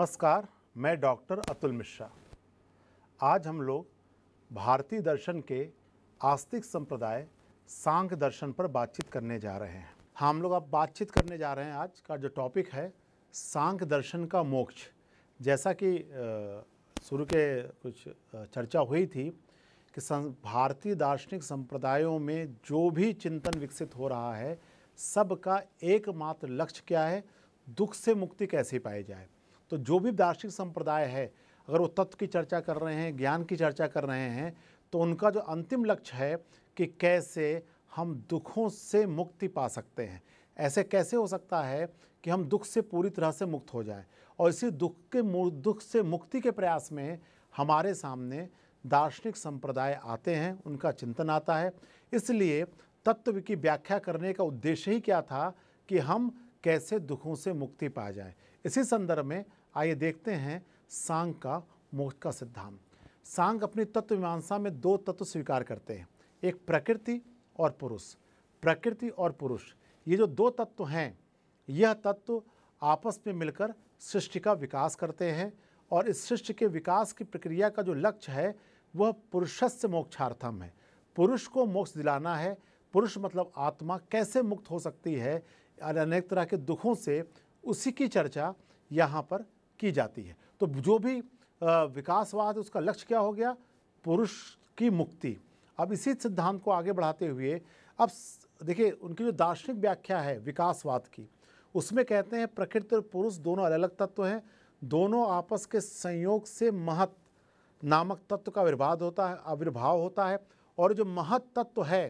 नमस्कार मैं डॉक्टर अतुल मिश्रा आज हम लोग भारतीय दर्शन के आस्तिक संप्रदाय सांख्य दर्शन पर बातचीत करने जा रहे हैं हम लोग अब बातचीत करने जा रहे हैं आज का जो टॉपिक है सांख्य दर्शन का मोक्ष जैसा कि शुरू के कुछ चर्चा हुई थी कि भारतीय दार्शनिक संप्रदायों में जो भी चिंतन विकसित हो रहा है सबका एकमात्र लक्ष्य क्या है दुख से मुक्ति कैसे पाई जाए तो जो भी दार्शनिक संप्रदाय है अगर वो तत्व की चर्चा कर रहे हैं ज्ञान की चर्चा कर रहे हैं तो उनका जो अंतिम लक्ष्य है कि कैसे हम दुखों से मुक्ति पा सकते हैं ऐसे कैसे हो सकता है कि हम दुख से पूरी तरह से मुक्त हो जाए और इसी दुख के दुख से मुक्ति के प्रयास में हमारे सामने दार्शनिक संप्रदाय आते हैं उनका चिंतन आता है इसलिए तत्व की व्याख्या करने का उद्देश्य ही क्या था कि हम कैसे दुखों से मुक्ति पा जाए इसी संदर्भ में आइए देखते हैं सांग का मोक्ष का सिद्धांत सांग अपनी तत्व मीमांसा में दो तत्व स्वीकार करते हैं एक प्रकृति और पुरुष प्रकृति और पुरुष ये जो दो तत्व हैं यह तत्व आपस में मिलकर सृष्टि का विकास करते हैं और इस सृष्टि के विकास की प्रक्रिया का जो लक्ष्य है वह पुरुषस्य मोक्षार्थम है पुरुष को मोक्ष दिलाना है पुरुष मतलब आत्मा कैसे मुक्त हो सकती है और अनेक तरह के दुखों से उसी की चर्चा यहाँ पर की जाती है तो जो भी विकासवाद उसका लक्ष्य क्या हो गया पुरुष की मुक्ति अब इसी सिद्धांत को आगे बढ़ाते हुए अब देखिए उनकी जो दार्शनिक व्याख्या है विकासवाद की उसमें कहते हैं प्रकृति और पुरुष दोनों अलग अलग तत्व हैं दोनों आपस के संयोग से महत नामक तत्व का आविर्भाव होता है आविर्भाव होता है और जो महत तत्व है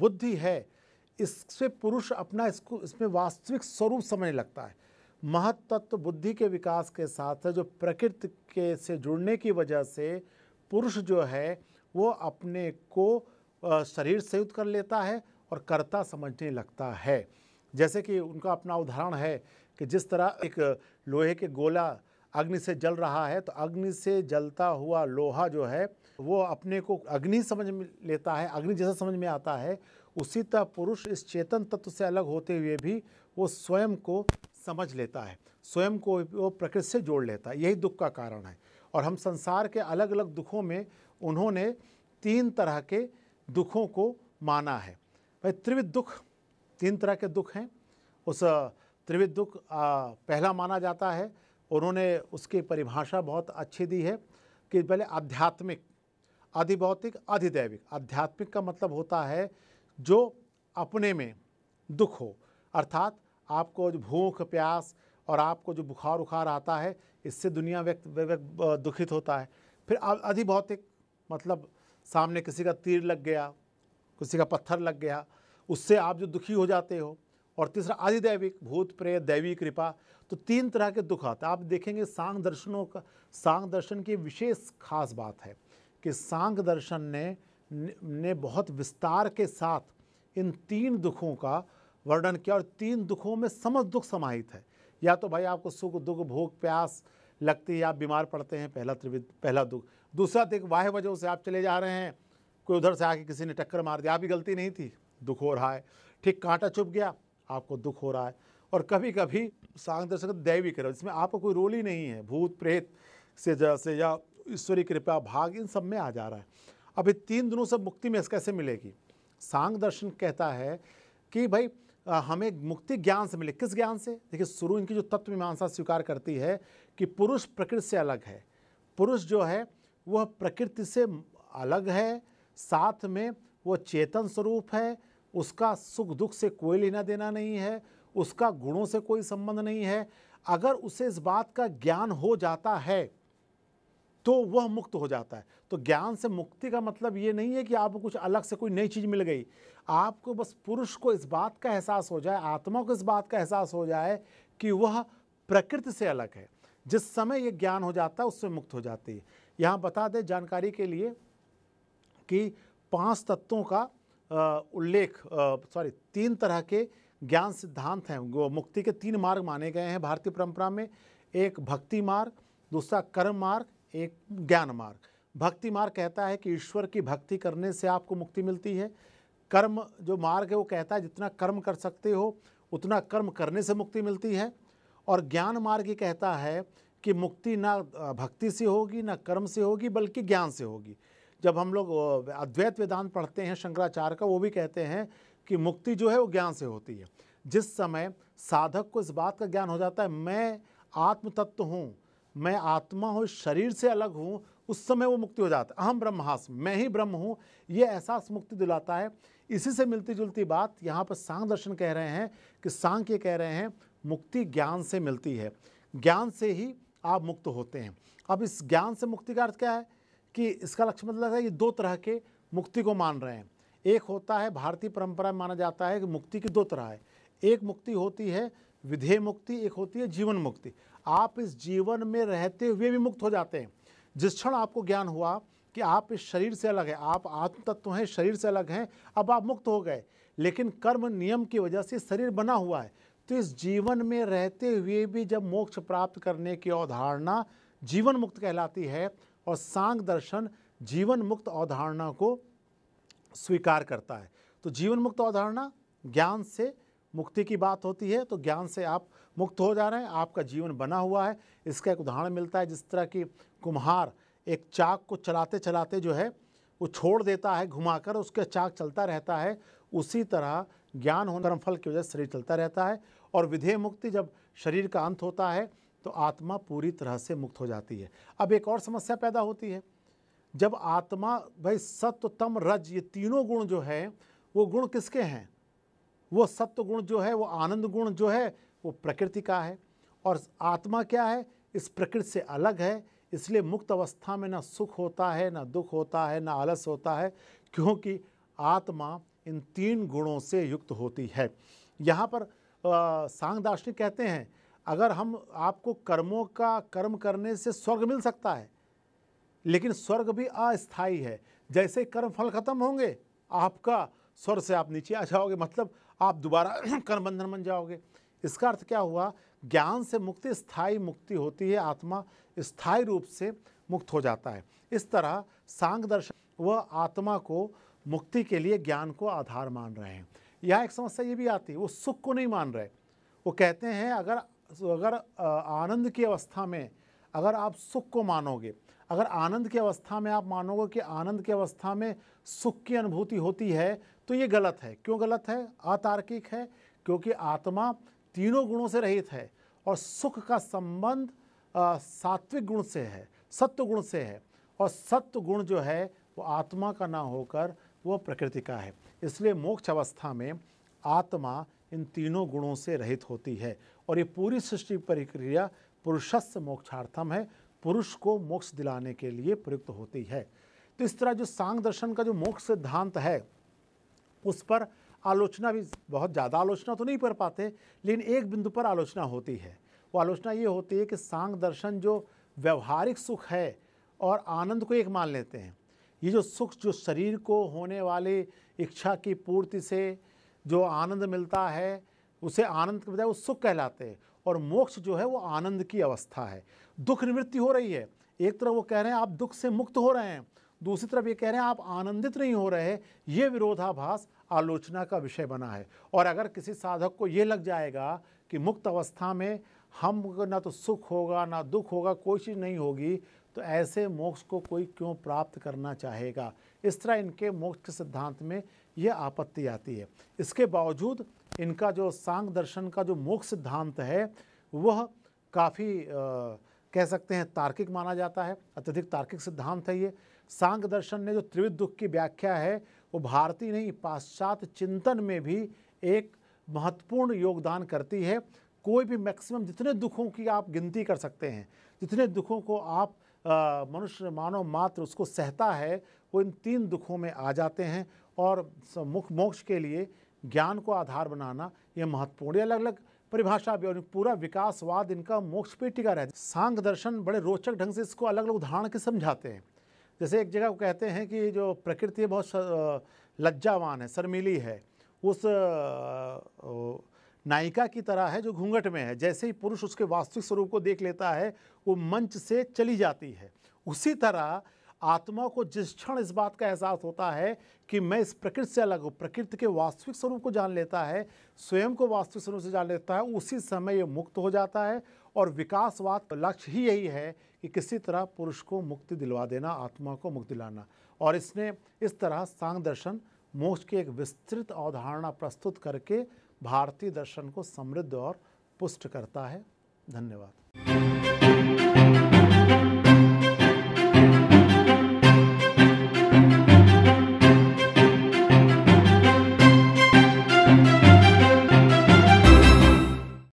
बुद्धि है इससे पुरुष अपना इसको इसमें वास्तविक स्वरूप समझने लगता है महतत्व बुद्धि के विकास के साथ साथ जो प्रकृति के से जुड़ने की वजह से पुरुष जो है वो अपने को शरीर संयुक्त कर लेता है और कर्ता समझने लगता है जैसे कि उनका अपना उदाहरण है कि जिस तरह एक लोहे के गोला अग्नि से जल रहा है तो अग्नि से जलता हुआ लोहा जो है वो अपने को अग्नि समझ में लेता है अग्नि जैसा समझ में आता है उसी तरह पुरुष इस चेतन तत्व से अलग होते हुए भी वो स्वयं को समझ लेता है स्वयं को वो प्रकृति से जोड़ लेता है यही दुख का कारण है और हम संसार के अलग अलग दुखों में उन्होंने तीन तरह के दुखों को माना है भाई त्रिविध दुख तीन तरह के दुख हैं उस त्रिविध दुख पहला माना जाता है उन्होंने उसकी परिभाषा बहुत अच्छी दी है कि पहले आध्यात्मिक अधिभौतिक अधिदैविक आध्यात्मिक का मतलब होता है जो अपने में दुख हो अर्थात आपको जो भूख प्यास और आपको जो बुखार उखार आता है इससे दुनिया व्यक्त दुखित होता है फिर अधिभौतिक मतलब सामने किसी का तीर लग गया किसी का पत्थर लग गया उससे आप जो दुखी हो जाते हो और तीसरा आदिदैविक भूत प्रेत दैवी कृपा तो तीन तरह के दुख आते हैं आप देखेंगे सांग दर्शनों का सांग दर्शन की विशेष खास बात है कि सांग दर्शन ने ने बहुत विस्तार के साथ इन तीन दुखों का वर्णन किया और तीन दुखों में समस्त दुख समाहित है या तो भाई आपको सुख दुख भोग प्यास लगती है आप बीमार पड़ते हैं पहला त्रिविध पहला दुख दूसरा दिख वाह वजह से आप चले जा रहे हैं कोई उधर से आके किसी ने टक्कर मार दिया आपकी गलती नहीं थी दुख हो रहा है ठीक कांटा चुप गया आपको दुख हो रहा है और कभी कभी सांग दर्शन दैविक कर जिसमें आपको कोई रोल ही नहीं है भूत प्रेत से जैसे या ईश्वरी कृपा भाग इन सब में आ जा रहा है अभी तीन दिनों से मुक्ति में कैसे मिलेगी सांग दर्शन कहता है कि भाई हमें मुक्ति ज्ञान से मिले किस ज्ञान से देखिए शुरू इनकी जो तत्व मीमांसा स्वीकार करती है कि पुरुष प्रकृति से अलग है पुरुष जो है वह प्रकृति से अलग है साथ में वह चेतन स्वरूप है उसका सुख दुख से कोई लेना देना नहीं है उसका गुणों से कोई संबंध नहीं है अगर उसे इस बात का ज्ञान हो जाता है तो वह मुक्त हो जाता है तो ज्ञान से मुक्ति का मतलब ये नहीं है कि आपको कुछ अलग से कोई नई चीज़ मिल गई आपको बस पुरुष को इस बात का एहसास हो जाए आत्मा को इस बात का एहसास हो जाए कि वह प्रकृति से अलग है जिस समय यह ज्ञान हो जाता है उससे मुक्त हो जाती है यहाँ बता दें जानकारी के लिए कि पांच तत्वों का उल्लेख सॉरी तीन तरह के ज्ञान सिद्धांत हैं मुक्ति के तीन मार्ग माने गए हैं भारतीय परंपरा में एक भक्ति मार्ग दूसरा कर्म मार्ग एक ज्ञान मार्ग भक्ति मार्ग कहता है कि ईश्वर की भक्ति करने से आपको मुक्ति मिलती है कर्म जो मार्ग है वो कहता है जितना कर्म कर सकते हो उतना कर्म करने से मुक्ति मिलती है और ज्ञान मार्ग ये कहता है कि मुक्ति ना भक्ति से होगी ना कर्म से होगी बल्कि ज्ञान से होगी जब हम लोग अद्वैत वेदांत पढ़ते हैं शंकराचार्य का वो भी कहते हैं कि मुक्ति जो है वो ज्ञान से होती है जिस समय साधक को इस बात का ज्ञान हो जाता है मैं आत्म तत्व हूँ मैं आत्मा हूँ शरीर से अलग हूँ उस समय वो मुक्ति हो जाता है अहम ब्रह्मास्म मैं ही ब्रह्म हूँ ये एहसास मुक्ति दिलाता है इसी से मिलती जुलती बात यहाँ पर सांग दर्शन कह रहे हैं कि सांग ये कह रहे हैं मुक्ति ज्ञान से मिलती है ज्ञान से ही आप मुक्त होते हैं अब इस ज्ञान से मुक्ति का अर्थ क्या है कि इसका लक्ष्य मतलब है ये दो तरह के मुक्ति को मान रहे हैं एक होता है भारतीय परंपरा में माना जाता है कि मुक्ति की दो तरह है एक मुक्ति होती है विधेय मुक्ति एक होती है जीवन मुक्ति आप इस जीवन में रहते हुए भी मुक्त हो जाते हैं जिस क्षण आपको ज्ञान हुआ कि आप इस शरीर से अलग हैं आप आत्म तत्व हैं शरीर से अलग हैं अब आप मुक्त हो गए लेकिन कर्म नियम की वजह से शरीर बना हुआ है तो इस जीवन में रहते हुए भी जब मोक्ष प्राप्त करने की अवधारणा जीवन मुक्त कहलाती है और सांग दर्शन जीवन मुक्त अवधारणा को स्वीकार करता है तो जीवन मुक्त अवधारणा ज्ञान से मुक्ति की बात होती है तो ज्ञान से आप मुक्त हो जा रहे हैं आपका जीवन बना हुआ है इसका एक उदाहरण मिलता है जिस तरह की कुम्हार एक चाक को चलाते चलाते जो है वो छोड़ देता है घुमाकर उसके चाक चलता रहता है उसी तरह ज्ञान होने कर्मफल की वजह से शरीर चलता रहता है और विधेय मुक्ति जब शरीर का अंत होता है तो आत्मा पूरी तरह से मुक्त हो जाती है अब एक और समस्या पैदा होती है जब आत्मा भाई सत्व तम रज ये तीनों गुण जो है वो गुण किसके हैं वो सत्व गुण जो है वो आनंद गुण जो है वो प्रकृति का है और आत्मा क्या है इस प्रकृति से अलग है इसलिए मुक्त अवस्था में ना सुख होता है ना दुख होता है ना आलस होता है क्योंकि आत्मा इन तीन गुणों से युक्त होती है यहाँ पर सांग दार्शनिक कहते हैं अगर हम आपको कर्मों का कर्म करने से स्वर्ग मिल सकता है लेकिन स्वर्ग भी अस्थाई है जैसे कर्म फल खत्म होंगे आपका स्वर्ग से आप नीचे आ जाओगे मतलब आप दोबारा कर्म बंधन बन जाओगे इसका अर्थ क्या हुआ ज्ञान से मुक्ति स्थायी मुक्ति होती है आत्मा स्थायी रूप से मुक्त हो जाता है इस तरह सांग दर्शन वह आत्मा को मुक्ति के लिए ज्ञान को आधार मान रहे हैं यह एक समस्या ये भी आती है वो सुख को नहीं मान रहे वो कहते हैं अगर अगर आनंद की अवस्था में अगर आप सुख को मानोगे अगर आनंद की अवस्था में आप मानोगे कि आनंद की अवस्था में सुख की अनुभूति होती है तो ये गलत है क्यों गलत है अतार्किक है क्योंकि आत्मा तीनों गुणों से रहित है और सुख का संबंध सात्विक गुण से है सत्व गुण से है और सत्व गुण जो है वो आत्मा का ना होकर वो प्रकृति का है इसलिए मोक्ष अवस्था में आत्मा इन तीनों गुणों से रहित होती है और ये पूरी सृष्टि प्रक्रिया पुरुषस्थ मोक्षार्थम है पुरुष को मोक्ष दिलाने के लिए प्रयुक्त होती है तो इस तरह जो सांग दर्शन का जो मोक्ष सिद्धांत है उस पर आलोचना भी बहुत ज़्यादा आलोचना तो नहीं कर पाते लेकिन एक बिंदु पर आलोचना होती है वो आलोचना ये होती है कि सांग दर्शन जो व्यवहारिक सुख है और आनंद को एक मान लेते हैं ये जो सुख जो शरीर को होने वाले इच्छा की पूर्ति से जो आनंद मिलता है उसे आनंद के बजाय वो सुख कहलाते हैं और मोक्ष जो है वो आनंद की अवस्था है दुख निवृत्ति हो रही है एक तरफ वो कह रहे हैं आप दुख से मुक्त हो रहे हैं दूसरी तरफ ये कह रहे हैं आप आनंदित नहीं हो रहे ये विरोधाभास आलोचना का विषय बना है और अगर किसी साधक को ये लग जाएगा कि मुक्त अवस्था में हम ना तो सुख होगा ना दुख होगा कोई चीज़ नहीं होगी तो ऐसे मोक्ष को कोई क्यों प्राप्त करना चाहेगा इस तरह इनके मोक्ष के सिद्धांत में ये आपत्ति आती है इसके बावजूद इनका जो सांग दर्शन का जो मुख्य सिद्धांत है वह काफ़ी कह सकते हैं तार्किक माना जाता है अत्यधिक तार्किक सिद्धांत है ये सांग दर्शन ने जो त्रिविध दुख की व्याख्या है वो भारतीय नहीं पाश्चात्य चिंतन में भी एक महत्वपूर्ण योगदान करती है कोई भी मैक्सिमम जितने दुखों की आप गिनती कर सकते हैं जितने दुखों को आप मनुष्य मानव मात्र उसको सहता है वो इन तीन दुखों में आ जाते हैं और मुख मोक्ष के लिए ज्ञान को आधार बनाना यह महत्वपूर्ण अलग अलग परिभाषा भी और पूरा विकासवाद इनका मोक्ष पे टिका रहता है सांग दर्शन बड़े रोचक ढंग से इसको अलग अलग उदाहरण के समझाते हैं जैसे एक जगह कहते हैं कि जो प्रकृति बहुत लज्जावान है शर्मीली है उस नायिका की तरह है जो घूंघट में है जैसे ही पुरुष उसके वास्तविक स्वरूप को देख लेता है वो मंच से चली जाती है उसी तरह आत्मा को जिस क्षण इस बात का एहसास होता है कि मैं इस प्रकृति से अलग हूँ प्रकृति के वास्तविक स्वरूप को जान लेता है स्वयं को वास्तविक स्वरूप से जान लेता है उसी समय ये मुक्त हो जाता है और विकासवाद का लक्ष्य ही यही है कि किसी तरह पुरुष को मुक्ति दिलवा देना आत्मा को मुक्ति दिलाना और इसने इस तरह सांग दर्शन मोक्ष की एक विस्तृत अवधारणा प्रस्तुत करके भारतीय दर्शन को समृद्ध और पुष्ट करता है धन्यवाद